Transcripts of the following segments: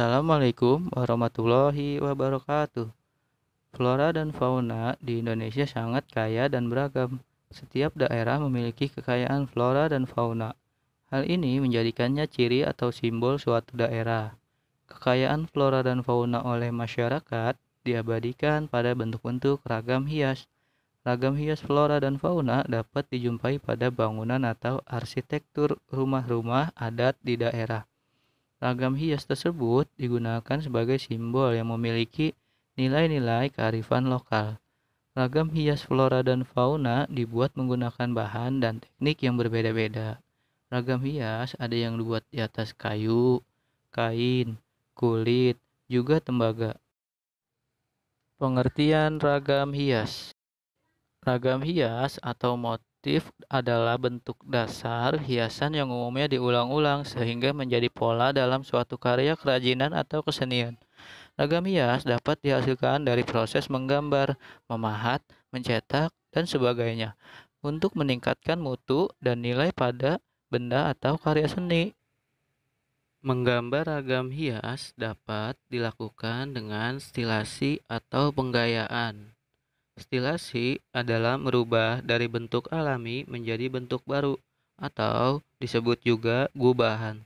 Assalamualaikum warahmatullahi wabarakatuh. Flora dan fauna di Indonesia sangat kaya dan beragam. Setiap daerah memiliki kekayaan flora dan fauna. Hal ini menjadikannya ciri atau simbol suatu daerah. Kekayaan flora dan fauna oleh masyarakat diabadikan pada bentuk-bentuk ragam hias. Ragam hias flora dan fauna dapat dijumpai pada bangunan atau arsitektur rumah-rumah adat di daerah Ragam hias tersebut digunakan sebagai simbol yang memiliki nilai-nilai kearifan lokal. Ragam hias flora dan fauna dibuat menggunakan bahan dan teknik yang berbeda-beda. Ragam hias ada yang dibuat di atas kayu, kain, kulit, juga tembaga. Pengertian ragam hias Ragam hias atau motif Motif adalah bentuk dasar hiasan yang umumnya diulang-ulang sehingga menjadi pola dalam suatu karya kerajinan atau kesenian. Ragam hias dapat dihasilkan dari proses menggambar, memahat, mencetak, dan sebagainya untuk meningkatkan mutu dan nilai pada benda atau karya seni. Menggambar ragam hias dapat dilakukan dengan stilasi atau penggayaan. Stilasi adalah merubah dari bentuk alami menjadi bentuk baru atau disebut juga gubahan.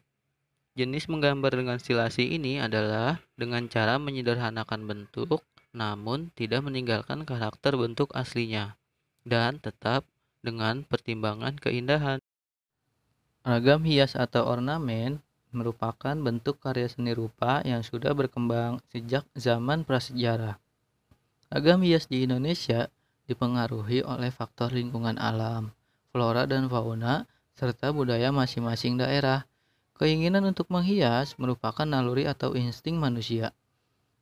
Jenis menggambar dengan stilasi ini adalah dengan cara menyederhanakan bentuk namun tidak meninggalkan karakter bentuk aslinya dan tetap dengan pertimbangan keindahan. Ragam hias atau ornamen merupakan bentuk karya seni rupa yang sudah berkembang sejak zaman prasejarah. Agam hias di Indonesia dipengaruhi oleh faktor lingkungan alam, flora dan fauna, serta budaya masing-masing daerah. Keinginan untuk menghias merupakan naluri atau insting manusia.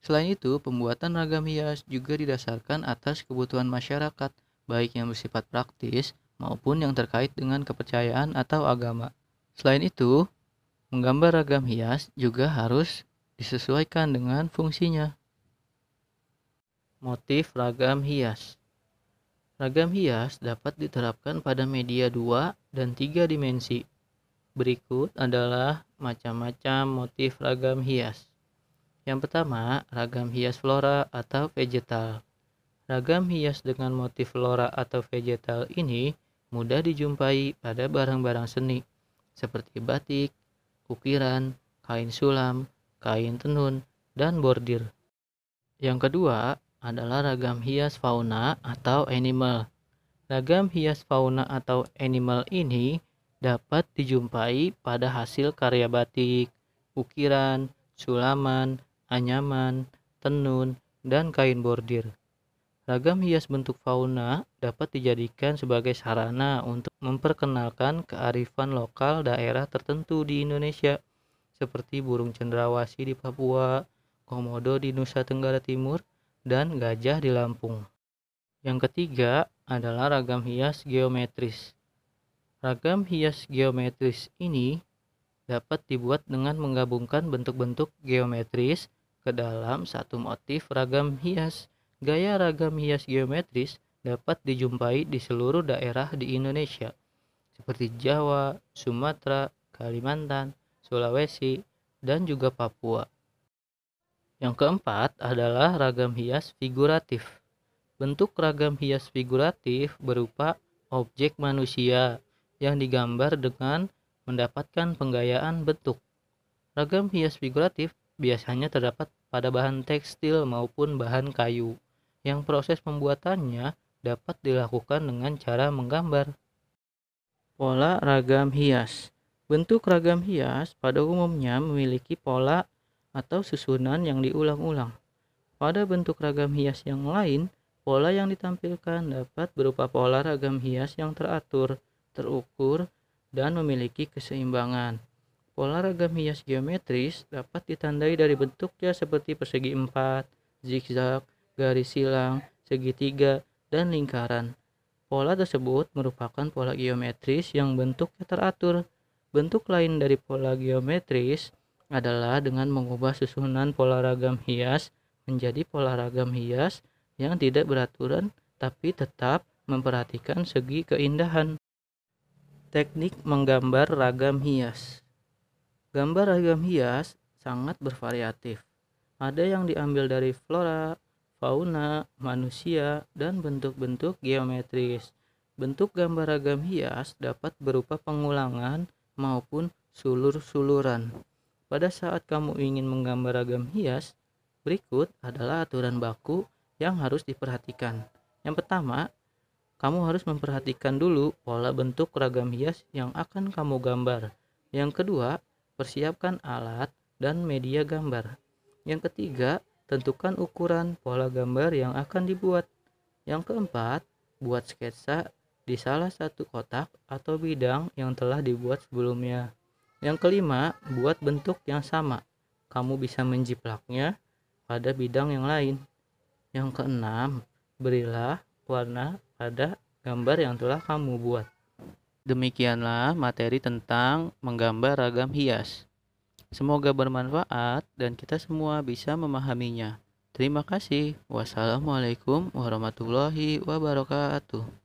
Selain itu, pembuatan ragam hias juga didasarkan atas kebutuhan masyarakat, baik yang bersifat praktis maupun yang terkait dengan kepercayaan atau agama. Selain itu, menggambar ragam hias juga harus disesuaikan dengan fungsinya. Motif ragam hias Ragam hias dapat diterapkan pada media dua dan tiga dimensi. Berikut adalah macam-macam motif ragam hias. Yang pertama, ragam hias flora atau vegetal. Ragam hias dengan motif flora atau vegetal ini mudah dijumpai pada barang-barang seni seperti batik, ukiran, kain sulam, kain tenun, dan bordir. Yang kedua, adalah ragam hias fauna atau animal. Ragam hias fauna atau animal ini dapat dijumpai pada hasil karya batik, ukiran, sulaman, anyaman, tenun, dan kain bordir. Ragam hias bentuk fauna dapat dijadikan sebagai sarana untuk memperkenalkan kearifan lokal daerah tertentu di Indonesia, seperti burung cendrawasih di Papua, komodo di Nusa Tenggara Timur, dan gajah di Lampung. Yang ketiga adalah ragam hias geometris. Ragam hias geometris ini dapat dibuat dengan menggabungkan bentuk-bentuk geometris ke dalam satu motif ragam hias. Gaya ragam hias geometris dapat dijumpai di seluruh daerah di Indonesia, seperti Jawa, Sumatera, Kalimantan, Sulawesi, dan juga Papua. Yang keempat adalah ragam hias figuratif. Bentuk ragam hias figuratif berupa objek manusia yang digambar dengan mendapatkan penggayaan bentuk. Ragam hias figuratif biasanya terdapat pada bahan tekstil maupun bahan kayu, yang proses pembuatannya dapat dilakukan dengan cara menggambar. Pola ragam hias Bentuk ragam hias pada umumnya memiliki pola atau susunan yang diulang-ulang. Pada bentuk ragam hias yang lain, pola yang ditampilkan dapat berupa pola ragam hias yang teratur, terukur, dan memiliki keseimbangan. Pola ragam hias geometris dapat ditandai dari bentuknya seperti persegi empat, zigzag, garis silang, segitiga, dan lingkaran. Pola tersebut merupakan pola geometris yang bentuknya teratur. Bentuk lain dari pola geometris adalah dengan mengubah susunan pola ragam hias menjadi pola ragam hias yang tidak beraturan tapi tetap memperhatikan segi keindahan. Teknik menggambar ragam hias. Gambar ragam hias sangat bervariatif. Ada yang diambil dari flora, fauna, manusia, dan bentuk-bentuk geometris. Bentuk gambar ragam hias dapat berupa pengulangan maupun sulur-suluran. Pada saat kamu ingin menggambar ragam hias, berikut adalah aturan baku yang harus diperhatikan. Yang pertama, kamu harus memperhatikan dulu pola bentuk ragam hias yang akan kamu gambar. Yang kedua, persiapkan alat dan media gambar. Yang ketiga, tentukan ukuran pola gambar yang akan dibuat. Yang keempat, buat sketsa di salah satu kotak atau bidang yang telah dibuat sebelumnya. Yang kelima, buat bentuk yang sama. Kamu bisa menjiplaknya pada bidang yang lain. Yang keenam, berilah warna pada gambar yang telah kamu buat. Demikianlah materi tentang menggambar ragam hias. Semoga bermanfaat dan kita semua bisa memahaminya. Terima kasih. Wassalamualaikum warahmatullahi wabarakatuh.